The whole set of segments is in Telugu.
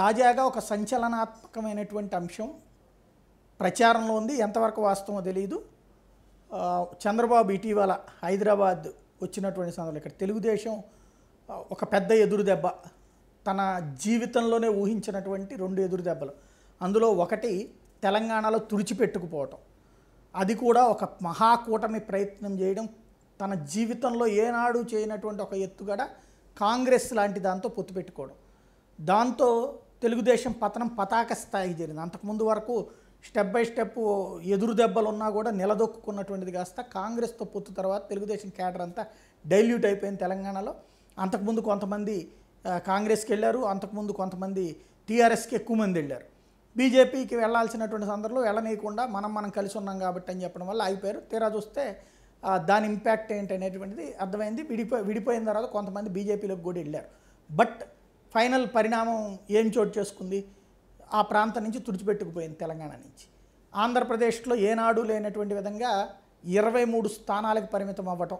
తాజాగా ఒక సంచలనాత్మకమైనటువంటి అంశం ప్రచారంలో ఉంది ఎంతవరకు వాస్తవమో తెలియదు చంద్రబాబు ఇటీవల హైదరాబాద్ వచ్చినటువంటి సందర్భంలో ఇక్కడ తెలుగుదేశం ఒక పెద్ద ఎదురు దెబ్బ తన జీవితంలోనే ఊహించినటువంటి రెండు ఎదురు దెబ్బలు అందులో ఒకటి తెలంగాణలో తుడిచిపెట్టుకుపోవటం అది కూడా ఒక మహాకూటమి ప్రయత్నం చేయడం తన జీవితంలో ఏనాడు చేయనటువంటి ఒక ఎత్తుగడ కాంగ్రెస్ లాంటి దాంతో పొత్తు పెట్టుకోవడం దాంతో తెలుగుదేశం పతనం పతాక స్థాయికి జరిగింది అంతకుముందు వరకు స్టెప్ బై స్టెప్ ఎదురు దెబ్బలు ఉన్నా కూడా నిలదొక్కున్నటువంటిది కాస్త కాంగ్రెస్తో పొత్తు తర్వాత తెలుగుదేశం క్యాడర్ అంతా డైల్యూట్ అయిపోయింది తెలంగాణలో అంతకుముందు కొంతమంది కాంగ్రెస్కి వెళ్ళారు అంతకుముందు కొంతమంది టీఆర్ఎస్కి ఎక్కువ మంది వెళ్ళారు బీజేపీకి వెళ్లాల్సినటువంటి సందర్భంలో వెళ్ళనీయకుండా మనం మనం కలిసి ఉన్నాం కాబట్టి అని చెప్పడం వల్ల ఆగిపోయారు తీరా చూస్తే దాని ఇంపాక్ట్ ఏంటి అనేటువంటిది అర్థమైంది విడిపోయి విడిపోయిన తర్వాత కొంతమంది బీజేపీలోకి కూడా వెళ్ళారు బట్ ఫైనల్ పరిణామం ఏం చోటు చేసుకుంది ఆ ప్రాంతం నుంచి తుడిచిపెట్టుకుపోయింది తెలంగాణ నుంచి ఆంధ్రప్రదేశ్లో ఏనాడు లేనటువంటి విధంగా ఇరవై మూడు స్థానాలకు పరిమితం అవ్వటం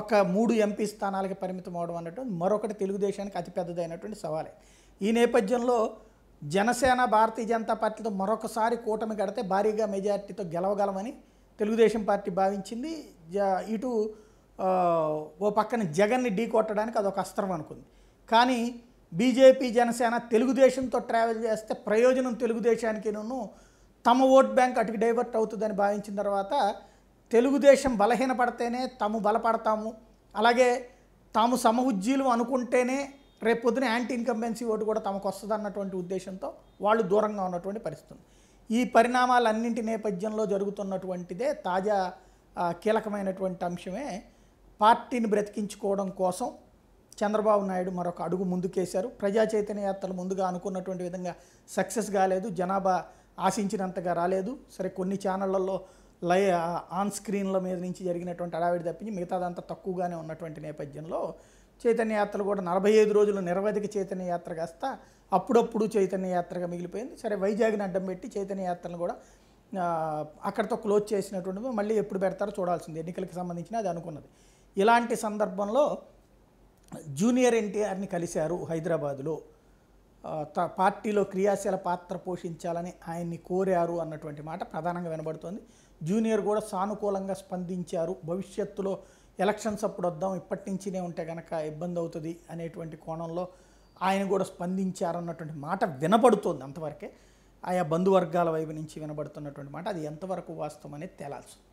ఒక మూడు ఎంపీ స్థానాలకి పరిమితం అవడం అన్నటువంటి మరొకటి తెలుగుదేశానికి అతిపెద్దదైనటువంటి సవాలే ఈ నేపథ్యంలో జనసేన భారతీయ జనతా పార్టీతో మరొకసారి కూటమి కడితే భారీగా మెజార్టీతో గెలవగలమని తెలుగుదేశం పార్టీ భావించింది ఇటు ఓ పక్కన జగన్ని కొట్టడానికి అదొక అస్త్రం అనుకుంది కానీ బీజేపీ జనసేన తెలుగుదేశంతో ట్రావెల్ చేస్తే ప్రయోజనం తెలుగుదేశానికినూ తమ ఓట్ బ్యాంక్ అటుకు డైవర్ట్ అవుతుందని భావించిన తర్వాత తెలుగుదేశం బలహీనపడితేనే తాము బలపడతాము అలాగే తాము ఉజ్జీలు అనుకుంటేనే రేపు పొద్దున యాంటీ ఇన్కంబెన్సీ ఓటు కూడా తమకు వస్తుంది అన్నటువంటి ఉద్దేశంతో వాళ్ళు దూరంగా ఉన్నటువంటి పరిస్థితి ఈ పరిణామాలన్నింటి నేపథ్యంలో జరుగుతున్నటువంటిదే తాజా కీలకమైనటువంటి అంశమే పార్టీని బ్రతికించుకోవడం కోసం చంద్రబాబు నాయుడు మరొక అడుగు ముందుకేశారు ప్రజా చైతన్య యాత్రలు ముందుగా అనుకున్నటువంటి విధంగా సక్సెస్ కాలేదు జనాభా ఆశించినంతగా రాలేదు సరే కొన్ని ఛానళ్లలో లై ఆన్ స్క్రీన్ల మీద నుంచి జరిగినటువంటి అడావిడి తప్పించి మిగతాదంతా తక్కువగానే ఉన్నటువంటి నేపథ్యంలో చైతన్య యాత్రలు కూడా నలభై ఐదు రోజులు నిరవధిక చైతన్య యాత్ర కాస్తా అప్పుడప్పుడు చైతన్య యాత్రగా మిగిలిపోయింది సరే వైజాగ్ని అడ్డం పెట్టి చైతన్య యాత్రను కూడా అక్కడితో క్లోజ్ చేసినటువంటి మళ్ళీ ఎప్పుడు పెడతారో చూడాల్సింది ఎన్నికలకు సంబంధించిన అది అనుకున్నది ఇలాంటి సందర్భంలో జూనియర్ ఎన్టీఆర్ని కలిశారు హైదరాబాదులో పార్టీలో క్రియాశీల పాత్ర పోషించాలని ఆయన్ని కోరారు అన్నటువంటి మాట ప్రధానంగా వినబడుతోంది జూనియర్ కూడా సానుకూలంగా స్పందించారు భవిష్యత్తులో ఎలక్షన్స్ అప్పుడు వద్దాం ఇప్పటి నుంచినే ఉంటే కనుక ఇబ్బంది అవుతుంది అనేటువంటి కోణంలో ఆయన కూడా స్పందించారు అన్నటువంటి మాట వినబడుతోంది అంతవరకే ఆయా బంధువర్గాల వైపు నుంచి వినబడుతున్నటువంటి మాట అది ఎంతవరకు వాస్తవం అనేది తేలాల్సింది